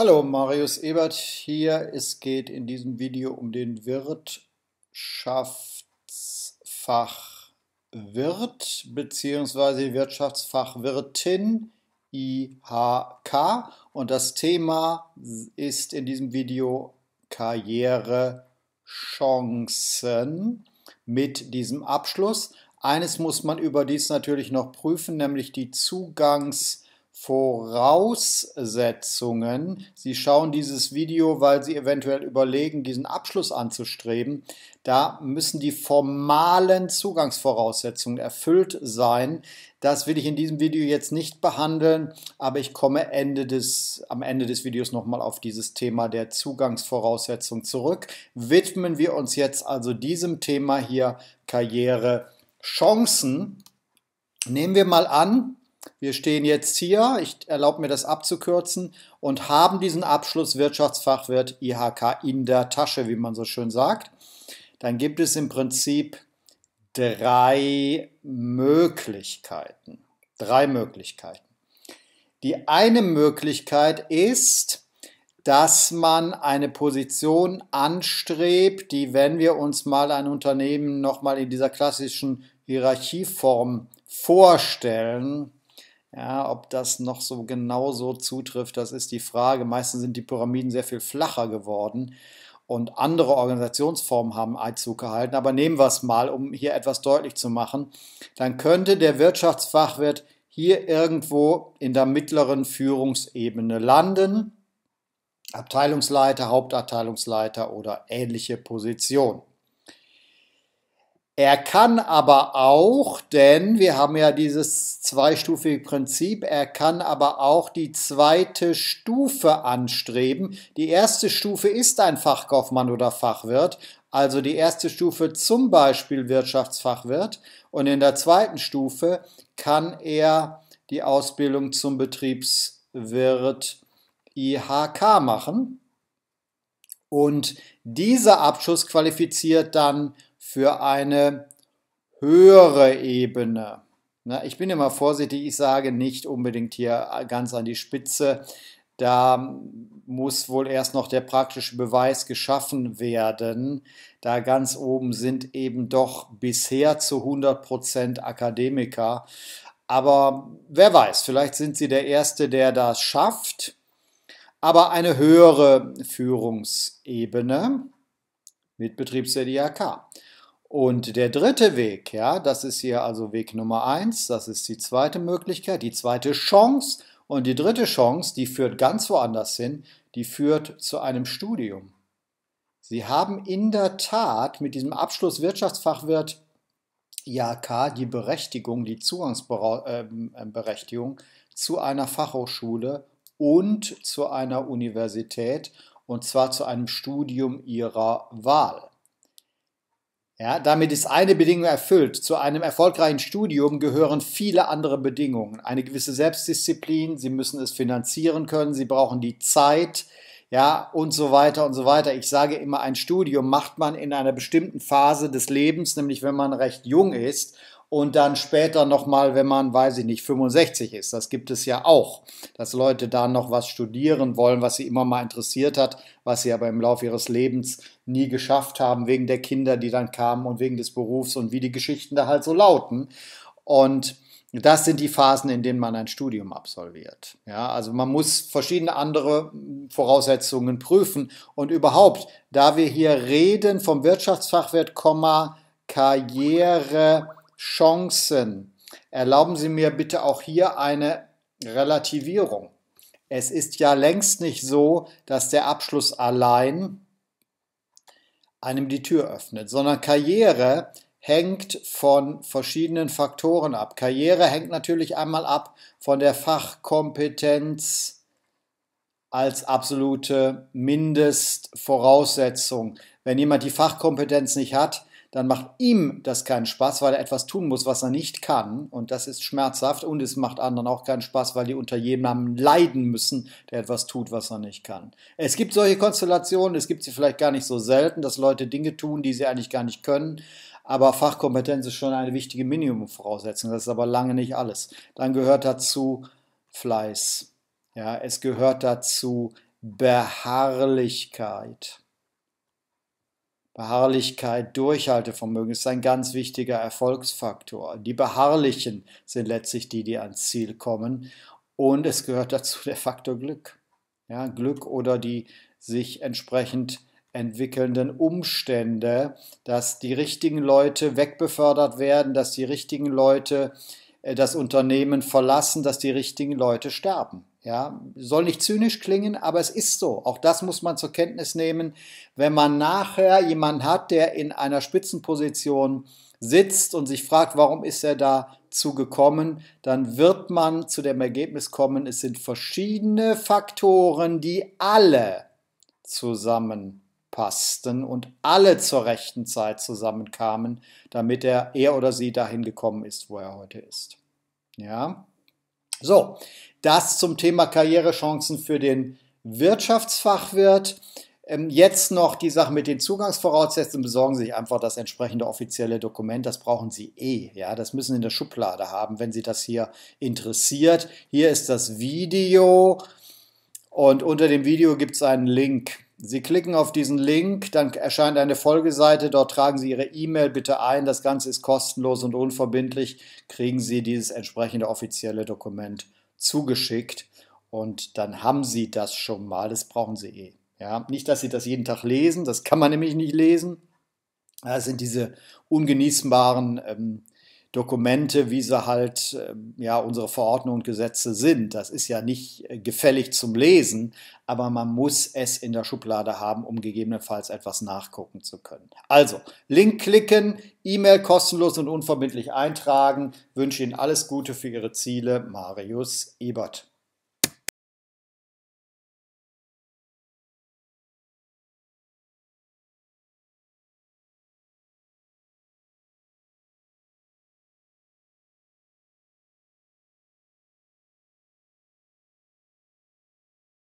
Hallo, Marius Ebert hier. Es geht in diesem Video um den Wirtschaftsfachwirt bzw. Wirtschaftsfachwirtin IHK und das Thema ist in diesem Video Karrierechancen mit diesem Abschluss. Eines muss man überdies natürlich noch prüfen, nämlich die Zugangs- Voraussetzungen. Sie schauen dieses Video, weil Sie eventuell überlegen, diesen Abschluss anzustreben. Da müssen die formalen Zugangsvoraussetzungen erfüllt sein. Das will ich in diesem Video jetzt nicht behandeln, aber ich komme Ende des, am Ende des Videos nochmal auf dieses Thema der Zugangsvoraussetzung zurück. Widmen wir uns jetzt also diesem Thema hier Karrierechancen. Nehmen wir mal an, wir stehen jetzt hier, ich erlaube mir das abzukürzen, und haben diesen Abschluss Wirtschaftsfachwirt IHK in der Tasche, wie man so schön sagt. Dann gibt es im Prinzip drei Möglichkeiten. Drei Möglichkeiten. Die eine Möglichkeit ist, dass man eine Position anstrebt, die, wenn wir uns mal ein Unternehmen nochmal in dieser klassischen Hierarchieform vorstellen, ja, ob das noch so genau so zutrifft, das ist die Frage. Meistens sind die Pyramiden sehr viel flacher geworden und andere Organisationsformen haben Einzug gehalten. Aber nehmen wir es mal, um hier etwas deutlich zu machen. Dann könnte der Wirtschaftsfachwirt hier irgendwo in der mittleren Führungsebene landen. Abteilungsleiter, Hauptabteilungsleiter oder ähnliche Position. Er kann aber auch, denn wir haben ja dieses zweistufige Prinzip, er kann aber auch die zweite Stufe anstreben. Die erste Stufe ist ein Fachkaufmann oder Fachwirt, also die erste Stufe zum Beispiel Wirtschaftsfachwirt. Und in der zweiten Stufe kann er die Ausbildung zum Betriebswirt IHK machen. Und dieser Abschluss qualifiziert dann für eine höhere Ebene. Ich bin immer vorsichtig, ich sage nicht unbedingt hier ganz an die Spitze. Da muss wohl erst noch der praktische Beweis geschaffen werden. Da ganz oben sind eben doch bisher zu 100% Akademiker. Aber wer weiß, vielleicht sind sie der Erste, der das schafft. Aber eine höhere Führungsebene mit Betriebs der und der dritte Weg, ja, das ist hier also Weg Nummer eins, das ist die zweite Möglichkeit, die zweite Chance. Und die dritte Chance, die führt ganz woanders hin, die führt zu einem Studium. Sie haben in der Tat mit diesem Abschluss Wirtschaftsfachwirt IHK die Berechtigung, die Zugangsberechtigung ähm, zu einer Fachhochschule und zu einer Universität und zwar zu einem Studium ihrer Wahl. Ja, damit ist eine Bedingung erfüllt. Zu einem erfolgreichen Studium gehören viele andere Bedingungen. Eine gewisse Selbstdisziplin, Sie müssen es finanzieren können, Sie brauchen die Zeit, ja, und so weiter und so weiter. Ich sage immer, ein Studium macht man in einer bestimmten Phase des Lebens, nämlich wenn man recht jung ist und dann später nochmal, wenn man, weiß ich nicht, 65 ist. Das gibt es ja auch, dass Leute da noch was studieren wollen, was sie immer mal interessiert hat, was sie aber im Laufe ihres Lebens nie geschafft haben, wegen der Kinder, die dann kamen und wegen des Berufs und wie die Geschichten da halt so lauten. Und das sind die Phasen, in denen man ein Studium absolviert. Ja, also man muss verschiedene andere Voraussetzungen prüfen. Und überhaupt, da wir hier reden vom Wirtschaftsfachwirt, Karriere, Chancen. Erlauben Sie mir bitte auch hier eine Relativierung. Es ist ja längst nicht so, dass der Abschluss allein einem die Tür öffnet, sondern Karriere hängt von verschiedenen Faktoren ab. Karriere hängt natürlich einmal ab von der Fachkompetenz als absolute Mindestvoraussetzung. Wenn jemand die Fachkompetenz nicht hat, dann macht ihm das keinen Spaß, weil er etwas tun muss, was er nicht kann. Und das ist schmerzhaft und es macht anderen auch keinen Spaß, weil die unter jemandem leiden müssen, der etwas tut, was er nicht kann. Es gibt solche Konstellationen, es gibt sie vielleicht gar nicht so selten, dass Leute Dinge tun, die sie eigentlich gar nicht können. Aber Fachkompetenz ist schon eine wichtige Minimumvoraussetzung. Das ist aber lange nicht alles. Dann gehört dazu Fleiß. Ja, es gehört dazu Beharrlichkeit. Beharrlichkeit, Durchhaltevermögen ist ein ganz wichtiger Erfolgsfaktor. Die Beharrlichen sind letztlich die, die ans Ziel kommen. Und es gehört dazu der Faktor Glück. Ja, Glück oder die sich entsprechend entwickelnden Umstände, dass die richtigen Leute wegbefördert werden, dass die richtigen Leute äh, das Unternehmen verlassen, dass die richtigen Leute sterben. Ja, soll nicht zynisch klingen, aber es ist so. Auch das muss man zur Kenntnis nehmen. Wenn man nachher jemanden hat, der in einer Spitzenposition sitzt und sich fragt, warum ist er da zugekommen, dann wird man zu dem Ergebnis kommen, es sind verschiedene Faktoren, die alle zusammenpassten und alle zur rechten Zeit zusammenkamen, damit er, er oder sie dahin gekommen ist, wo er heute ist. Ja? So, das zum Thema Karrierechancen für den Wirtschaftsfachwirt. Ähm, jetzt noch die Sache mit den Zugangsvoraussetzungen. Besorgen Sie sich einfach das entsprechende offizielle Dokument. Das brauchen Sie eh. Ja, das müssen Sie in der Schublade haben, wenn Sie das hier interessiert. Hier ist das Video und unter dem Video gibt es einen Link. Sie klicken auf diesen Link, dann erscheint eine Folgeseite, dort tragen Sie Ihre E-Mail bitte ein. Das Ganze ist kostenlos und unverbindlich. Kriegen Sie dieses entsprechende offizielle Dokument zugeschickt und dann haben Sie das schon mal. Das brauchen Sie eh. Ja, nicht, dass Sie das jeden Tag lesen, das kann man nämlich nicht lesen. Das sind diese ungenießbaren ähm, Dokumente, wie sie halt ähm, ja unsere Verordnungen und Gesetze sind. Das ist ja nicht äh, gefällig zum Lesen, aber man muss es in der Schublade haben, um gegebenenfalls etwas nachgucken zu können. Also, Link klicken, E-Mail kostenlos und unverbindlich eintragen. Wünsche Ihnen alles Gute für Ihre Ziele. Marius Ebert.